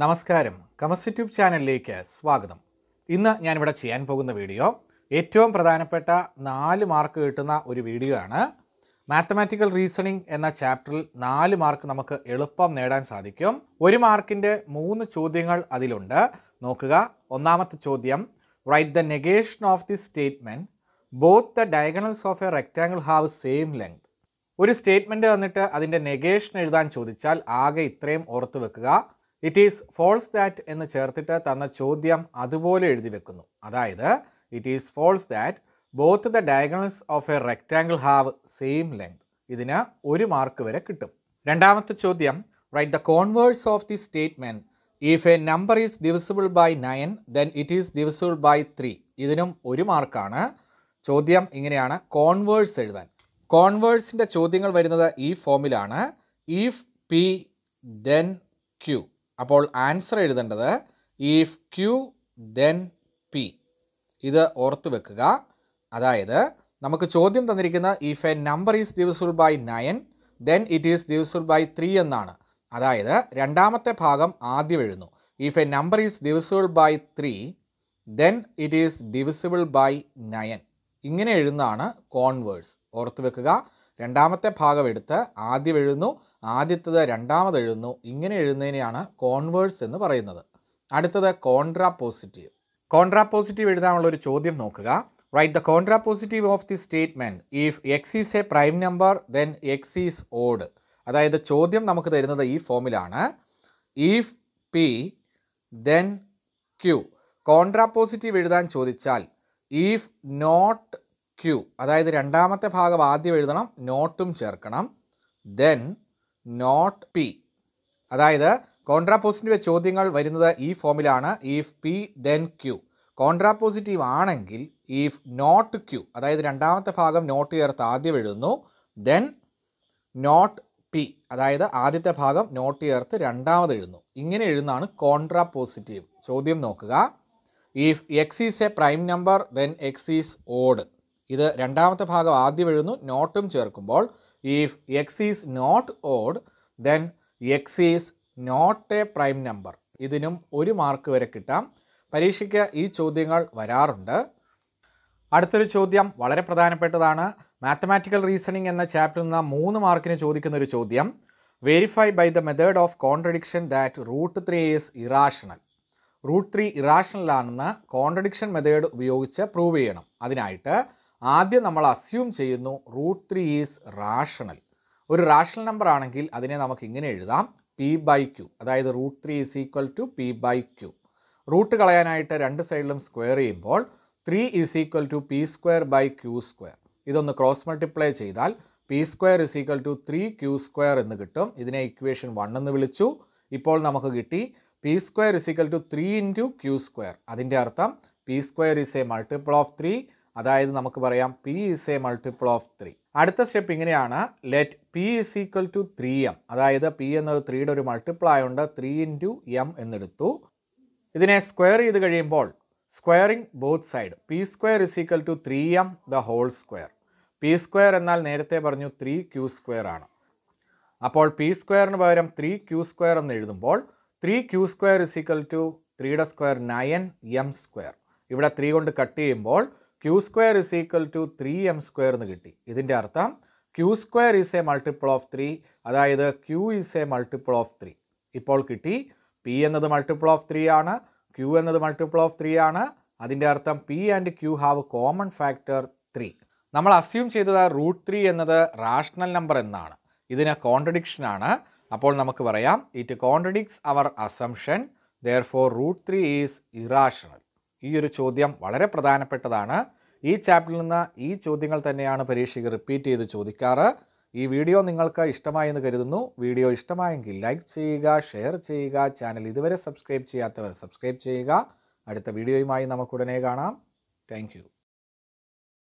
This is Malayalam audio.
നമസ്കാരം കമസ് യൂട്യൂബ് ചാനലിലേക്ക് സ്വാഗതം ഇന്ന് ഞാനിവിടെ ചെയ്യാൻ പോകുന്ന വീഡിയോ ഏറ്റവും പ്രധാനപ്പെട്ട നാല് മാർക്ക് കിട്ടുന്ന ഒരു വീഡിയോ ആണ് മാത്തമാറ്റിക്കൽ റീസണിംഗ് എന്ന ചാപ്റ്ററിൽ നാല് മാർക്ക് നമുക്ക് എളുപ്പം നേടാൻ സാധിക്കും ഒരു മാർക്കിൻ്റെ മൂന്ന് ചോദ്യങ്ങൾ അതിലുണ്ട് നോക്കുക ഒന്നാമത്തെ ചോദ്യം write the negation of the statement both the diagonals of a rectangle have same length ഒരു സ്റ്റേറ്റ്മെൻറ്റ് തന്നിട്ട് അതിൻ്റെ നെഗേഷൻ എഴുതാൻ ചോദിച്ചാൽ ആകെ ഇത്രയും ഓർത്ത് വെക്കുക ഇറ്റ് ഈസ് ഫോൾസ് ദാറ്റ് എന്ന് ചേർത്തിട്ട് തന്ന ചോദ്യം അതുപോലെ എഴുതി വെക്കുന്നു അതായത് it is false that both the diagonals of a rectangle have same length ഇതിന് ഒരു മാർക്ക് വരെ കിട്ടും രണ്ടാമത്തെ ചോദ്യം write the converse of the statement if a number is divisible by nine then it is divisible by three ഇതിനും ഒരു മാർക്കാണ് ചോദ്യം ഇങ്ങനെയാണ് കോൺവേഴ്സ് എഴുതാൻ കോൺവേഴ്സിൻ്റെ ചോദ്യങ്ങൾ വരുന്നത് ഈ ഫോമിലാണ് ഇഫ് പി ദെൻ ക്യൂ അപ്പോൾ ആൻസർ എഴുതേണ്ടത് ഇഫ് ക്യു ദെൻ പി ഇത് ഓർത്ത് വെക്കുക അതായത് നമുക്ക് ചോദ്യം തന്നിരിക്കുന്ന if a number is divisible by nine then it is divisible by three എന്നാണ് അതായത് രണ്ടാമത്തെ ഭാഗം ആദ്യം എഴുതുന്നു if a number is divisible by three then it is divisible by nine ഇങ്ങനെ എഴുതുന്നതാണ് കോൺവേഴ്സ് ഓർത്ത് വെക്കുക രണ്ടാമത്തെ ഭാഗം എടുത്ത് ആദ്യം എഴുതുന്നു ആദ്യത്തത് രണ്ടാമത് എഴുതുന്നു ഇങ്ങനെ എഴുതുന്നതിനെയാണ് കോൺവേഴ്സ് എന്ന് പറയുന്നത് അടുത്തത് കോൺട്രാ പോസിറ്റീവ് കോൺട്രാ പോസിറ്റീവ് എഴുതാനുള്ള ഒരു ചോദ്യം നോക്കുക write the contrapositive of the statement if X is a prime number then X is odd അതായത് ചോദ്യം നമുക്ക് തരുന്നത് ഈ ഫോമിലാണ് if P then Q contrapositive എഴുതാൻ ചോദിച്ചാൽ ഇഫ് നോട്ട് ക്യൂ അതായത് രണ്ടാമത്തെ ഭാഗം ആദ്യം എഴുതണം നോട്ടും ചേർക്കണം ദെൻ നോട്ട് പി അതായത് കോൺട്രാപ്പോസിറ്റീവ് ചോദ്യങ്ങൾ വരുന്നത് ഈ ഫോമിലാണ് if P then Q contrapositive ആണെങ്കിൽ ഇഫ് നോട്ട് ക്യൂ അതായത് രണ്ടാമത്തെ ഭാഗം നോട്ട് ചേർത്ത് ആദ്യം എഴുതുന്നു ദെൻ നോട്ട് പി അതായത് ആദ്യത്തെ ഭാഗം നോട്ട് ചേർത്ത് രണ്ടാമത് എഴുതുന്നു ഇങ്ങനെ എഴുതുന്നതാണ് കോൺട്രാപ്പോസിറ്റീവ് ചോദ്യം നോക്കുക if X is a prime number then X is odd ഇത് രണ്ടാമത്തെ ഭാഗം ആദ്യം എഴുതുന്നു നോട്ടും ചേർക്കുമ്പോൾ if X is not odd then X is not a prime number ഇതിനും ഒരു മാർക്ക് വരെ കിട്ടാം പരീക്ഷയ്ക്ക് ഈ ചോദ്യങ്ങൾ വരാറുണ്ട് അടുത്തൊരു ചോദ്യം വളരെ പ്രധാനപ്പെട്ടതാണ് മാത്തമാറ്റിക്കൽ റീസണിംഗ് എന്ന ചാപ്റ്ററിൽ നിന്ന് മൂന്ന് മാർക്കിന് ചോദിക്കുന്ന ഒരു ചോദ്യം verify by the method of contradiction that root three is irrational root three ഇറാഷണലാണെന്ന് കോൺട്രഡിക്ഷൻ മെത്തേഡ് ഉപയോഗിച്ച് പ്രൂവ് ചെയ്യണം അതിനായിട്ട് ആദ്യം നമ്മൾ അസ്യൂം ചെയ്യുന്നു റൂട്ട് ത്രീ ഈസ് റാഷണൽ ഒരു റാഷണൽ നമ്പർ ആണെങ്കിൽ അതിനെ നമുക്ക് ഇങ്ങനെ എഴുതാം പി ബൈ ക്യൂ അതായത് root three is equal to P by Q root കളയാനായിട്ട് രണ്ട് സൈഡിലും സ്ക്വയർ ചെയ്യുമ്പോൾ three is equal to P square by Q square ഇതൊന്ന് ക്രോസ് മൾട്ടിപ്ലൈ ചെയ്താൽ P square is equal to three Q square എന്ന് കിട്ടും ഇതിനെ ഇക്വേഷൻ വൺ എന്ന് വിളിച്ചു ഇപ്പോൾ നമുക്ക് കിട്ടി P square is equal to three into Q square അതിൻ്റെ അർത്ഥം P square is a multiple of three അതായത് നമുക്ക് പറയാം P is a multiple of three അടുത്ത സ്റ്റെപ്പ് ഇങ്ങനെയാണ് let P is equal to three M അതായത് പി എന്നത് ത്രീയുടെ ഒരു മൾട്ടിപ്പിൾ ആയതുകൊണ്ട് ത്രീ ഇൻറ്റു എം എന്നെടുത്തു ഇതിനെ സ്ക്വയർ ചെയ്ത് കഴിയുമ്പോൾ squaring both side P square is equal to three M the whole square P square എന്നാൽ നേരത്തെ പറഞ്ഞു ത്രീ ക്യൂ സ്ക്വയർ ആണ് അപ്പോൾ പി സ്ക്വയറിന് പകരം ത്രീ ക്യൂ സ്ക്വയർ എന്ന് എഴുതുമ്പോൾ three Q square is equal to ത്രീയുടെ സ്ക്വയർ നയൻ എം സ്ക്വയർ ഇവിടെ ത്രീ കൊണ്ട് കട്ട് ചെയ്യുമ്പോൾ Q square is equal to three M square എന്ന് കിട്ടി ഇതിൻ്റെ അർത്ഥം Q square is a multiple of three അതായത് Q is a multiple of three ഇപ്പോൾ കിട്ടി പി എന്നത് മൾട്ടിപ്പിൾ ഓഫ് ത്രീ ആണ് ക്യൂ എന്നത് മൾട്ടിപ്പിൾ ഓഫ് ത്രീ ആണ് അതിൻ്റെ അർത്ഥം P and Q have common factor three നമ്മൾ അസ്യൂം ചെയ്തത് റൂട്ട് ത്രീ എന്നത് റാഷണൽ നമ്പർ എന്നാണ് ഇതിന് കോൺട്രഡിക്ഷൻ ആണ് അപ്പോൾ നമുക്ക് പറയാം it contradicts our assumption therefore root three is irrational ഈ ഒരു ചോദ്യം വളരെ പ്രധാനപ്പെട്ടതാണ് ഈ ചാപ്റ്ററിൽ നിന്ന് ഈ ചോദ്യങ്ങൾ തന്നെയാണ് പരീക്ഷയ്ക്ക് റിപ്പീറ്റ് ചെയ്ത് ചോദിക്കാറ് ഈ വീഡിയോ നിങ്ങൾക്ക് ഇഷ്ടമായെന്ന് കരുതുന്നു വീഡിയോ ഇഷ്ടമായെങ്കിൽ ലൈക്ക് ചെയ്യുക ഷെയർ ചെയ്യുക ചാനൽ ഇതുവരെ സബ്സ്ക്രൈബ് ചെയ്യാത്തവർ സബ്സ്ക്രൈബ് ചെയ്യുക അടുത്ത വീഡിയോയുമായി നമുക്കുടനെ കാണാം താങ്ക്